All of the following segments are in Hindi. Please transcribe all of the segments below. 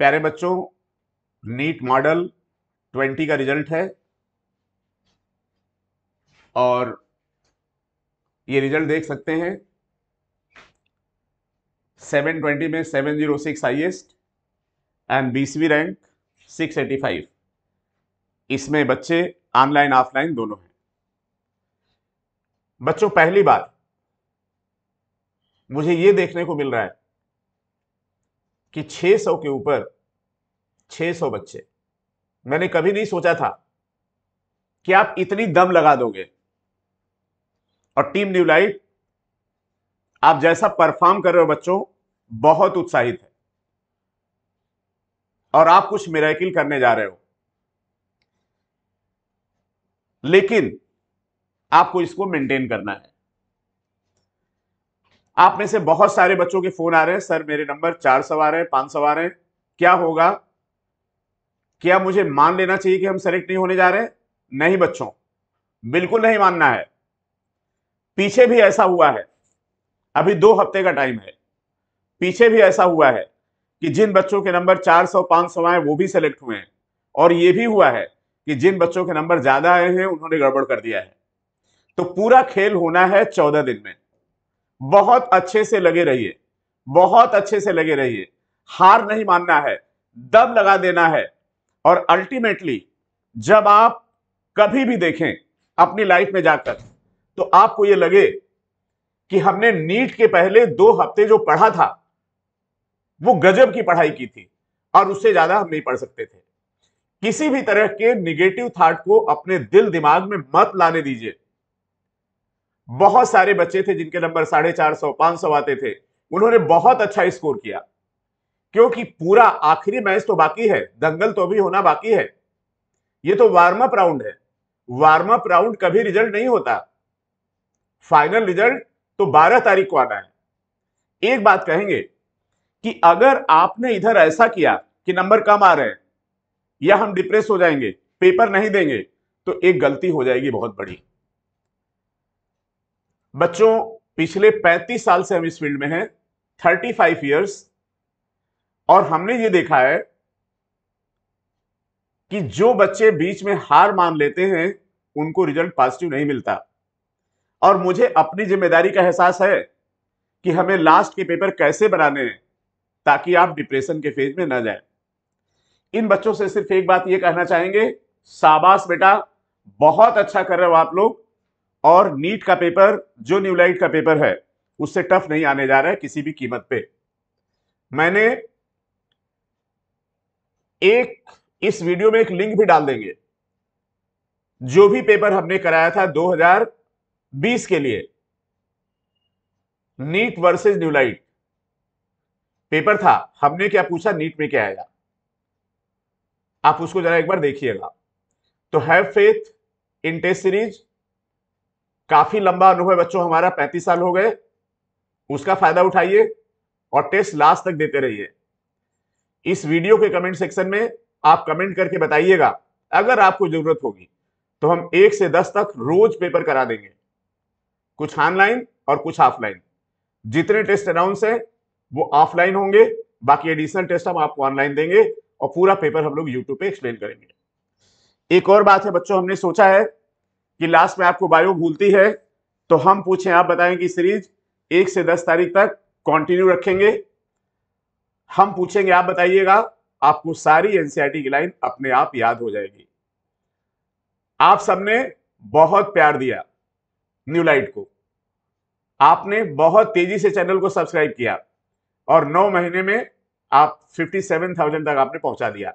प्यारे बच्चों नीट मॉडल ट्वेंटी का रिजल्ट है और ये रिजल्ट देख सकते हैं सेवन ट्वेंटी में seven zero six highest and बीसवीं रैंक सिक्स एटी फाइव इसमें बच्चे ऑनलाइन ऑफलाइन दोनों हैं बच्चों पहली बात मुझे ये देखने को मिल रहा है कि 600 के ऊपर 600 बच्चे मैंने कभी नहीं सोचा था कि आप इतनी दम लगा दोगे और टीम न्यू लाइट आप जैसा परफॉर्म कर रहे हो बच्चों बहुत उत्साहित है और आप कुछ मेरेकिल करने जा रहे हो लेकिन आपको इसको मेंटेन करना है आप में से बहुत सारे बच्चों के फोन आ रहे हैं सर मेरे नंबर चार सौ आ रहे हैं पांच सौ आ रहे हैं क्या होगा क्या मुझे मान लेना चाहिए कि हम सेलेक्ट नहीं होने जा रहे नहीं बच्चों बिल्कुल नहीं मानना है पीछे भी ऐसा हुआ है अभी दो हफ्ते का टाइम है पीछे भी ऐसा हुआ है कि जिन बच्चों के नंबर 400 500 आए वो भी सेलेक्ट हुए हैं और ये भी हुआ है कि जिन बच्चों के नंबर ज्यादा आए हैं उन्होंने गड़बड़ कर दिया है तो पूरा खेल होना है चौदह दिन में बहुत अच्छे से लगे रहिए बहुत अच्छे से लगे रहिए हार नहीं मानना है दम लगा देना है और अल्टीमेटली जब आप कभी भी देखें अपनी लाइफ में जाकर तो आपको ये लगे कि हमने नीट के पहले दो हफ्ते जो पढ़ा था वो गजब की पढ़ाई की थी और उससे ज्यादा हम नहीं पढ़ सकते थे किसी भी तरह के निगेटिव थाट को अपने दिल दिमाग में मत लाने दीजिए बहुत सारे बच्चे थे जिनके नंबर साढ़े चार सौ पांच सौ आते थे उन्होंने बहुत अच्छा स्कोर किया क्योंकि पूरा आखिरी मैच तो बाकी है दंगल तो भी होना बाकी है ये तो वार्म अप राउंड है वार्म अप राउंड कभी रिजल्ट नहीं होता फाइनल रिजल्ट तो 12 तारीख को आना है एक बात कहेंगे कि अगर आपने इधर ऐसा किया कि नंबर कम आ रहे हैं या हम डिप्रेस हो जाएंगे पेपर नहीं देंगे तो एक गलती हो जाएगी बहुत बड़ी बच्चों पिछले 35 साल से हम इस फील्ड में हैं 35 फाइव ईयर्स और हमने ये देखा है कि जो बच्चे बीच में हार मान लेते हैं उनको रिजल्ट पॉजिटिव नहीं मिलता और मुझे अपनी जिम्मेदारी का एहसास है कि हमें लास्ट के पेपर कैसे बनाने हैं ताकि आप डिप्रेशन के फेज में ना जाए इन बच्चों से सिर्फ एक बात ये कहना चाहेंगे शाबाश बेटा बहुत अच्छा कर रहे हो आप लोग और नीट का पेपर जो न्यूलाइट का पेपर है उससे टफ नहीं आने जा रहा है किसी भी कीमत पे मैंने एक इस वीडियो में एक लिंक भी डाल देंगे जो भी पेपर हमने कराया था 2020 के लिए नीट वर्सेस न्यूलाइट पेपर था हमने क्या पूछा नीट में क्या आएगा आप उसको जरा एक बार देखिएगा तो have faith in test series काफी लंबा अनुभव बच्चों हमारा पैंतीस साल हो गए उसका फायदा उठाइए और टेस्ट लास्ट तक देते रहिए इस वीडियो के कमेंट सेक्शन में आप कमेंट करके बताइएगा अगर आपको जरूरत होगी तो हम एक से दस तक रोज पेपर करा देंगे कुछ ऑनलाइन और कुछ ऑफलाइन जितने टेस्ट अनाउंस हैं वो ऑफलाइन होंगे बाकी एडिशनल टेस्ट हम आपको ऑनलाइन देंगे और पूरा पेपर हम लोग यूट्यूब पे एक्सप्लेन करेंगे एक और बात है बच्चों हमने सोचा है कि लास्ट में आपको बायो भूलती है तो हम पूछें आप बताएं कि सीरीज एक से दस तारीख तक कंटिन्यू रखेंगे हम पूछेंगे आप बताइएगा आपको सारी एनसीआरटी e की लाइन अपने आप याद हो जाएगी आप सबने बहुत प्यार दिया न्यू लाइट को आपने बहुत तेजी से चैनल को सब्सक्राइब किया और नौ महीने में आप 57,000 तक आपने पहुंचा दिया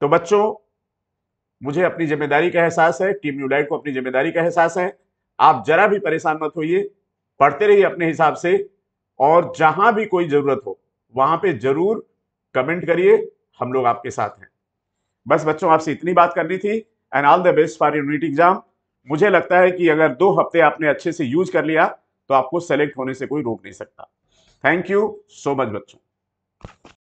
तो बच्चों मुझे अपनी जिम्मेदारी का एहसास है टीम न्यूलाइट को अपनी जिम्मेदारी का एहसास है आप जरा भी परेशान मत होइए पढ़ते रहिए अपने हिसाब से और जहां भी कोई जरूरत हो वहां पे जरूर कमेंट करिए हम लोग आपके साथ हैं बस बच्चों आपसे इतनी बात करनी थी and all the best for unit exam मुझे लगता है कि अगर दो हफ्ते आपने अच्छे से यूज कर लिया तो आपको सेलेक्ट होने से कोई रोक नहीं सकता थैंक यू सो मच बच्चों